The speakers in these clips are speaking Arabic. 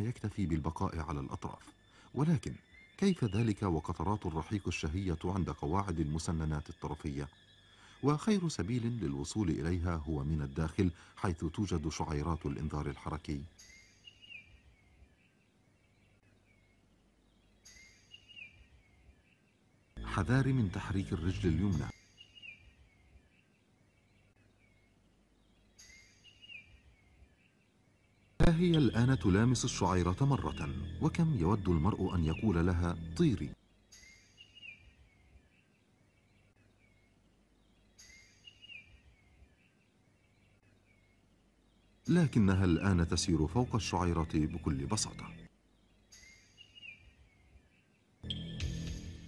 يكتفي بالبقاء على الأطراف ولكن كيف ذلك وقطرات الرحيق الشهية عند قواعد المسننات الطرفية؟ وخير سبيل للوصول إليها هو من الداخل حيث توجد شعيرات الإنذار الحركي حذار من تحريك الرجل اليمنى ها هي الآن تلامس الشعيرة مرة وكم يود المرء أن يقول لها طيري لكنها الآن تسير فوق الشعيرة بكل بساطة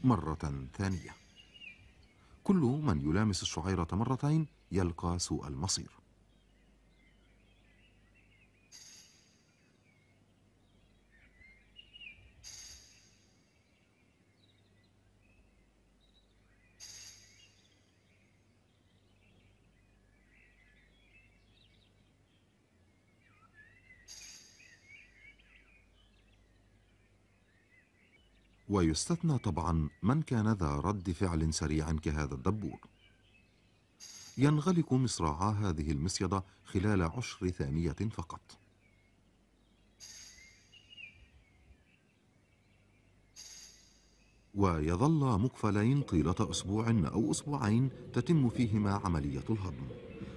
مرة ثانية كل من يلامس الشعيرة مرتين يلقى سوء المصير ويستثنى طبعا من كان ذا رد فعل سريع كهذا الدبور ينغلق مصراعا هذه المصيدة خلال عشر ثانية فقط ويظل مقفلين طيلة أسبوع أو أسبوعين تتم فيهما عملية الهضم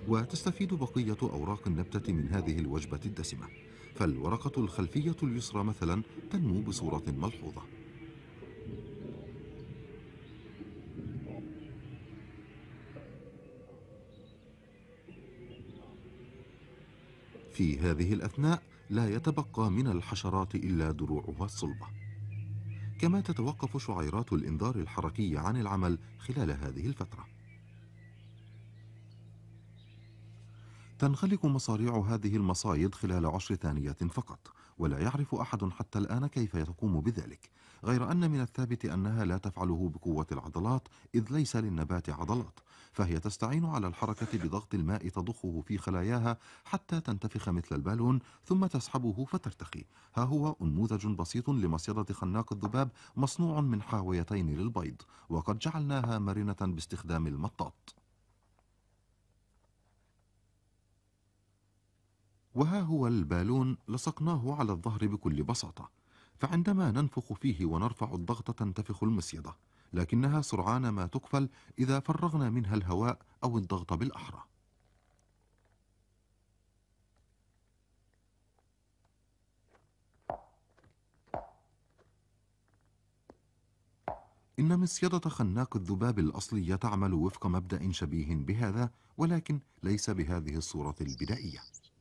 وتستفيد بقية أوراق النبتة من هذه الوجبة الدسمة فالورقة الخلفية اليسرى مثلا تنمو بصورة ملحوظة في هذه الأثناء لا يتبقى من الحشرات إلا دروعها الصلبة كما تتوقف شعيرات الإنذار الحركي عن العمل خلال هذه الفترة تنغلق مصاريع هذه المصايد خلال عشر ثانيات فقط ولا يعرف أحد حتى الآن كيف تقوم بذلك غير أن من الثابت أنها لا تفعله بقوة العضلات إذ ليس للنبات عضلات فهي تستعين على الحركة بضغط الماء تضخه في خلاياها حتى تنتفخ مثل البالون ثم تسحبه فترتخي ها هو أنموذج بسيط لمصيدة خناق الذباب مصنوع من حاويتين للبيض وقد جعلناها مرنة باستخدام المطاط وها هو البالون لصقناه على الظهر بكل بساطة فعندما ننفخ فيه ونرفع الضغط تنتفخ المصيدة لكنها سرعان ما تقفل إذا فرغنا منها الهواء أو الضغط بالأحرى إن مصيدة خناق الذباب الأصلي تعمل وفق مبدأ شبيه بهذا ولكن ليس بهذه الصورة البدائية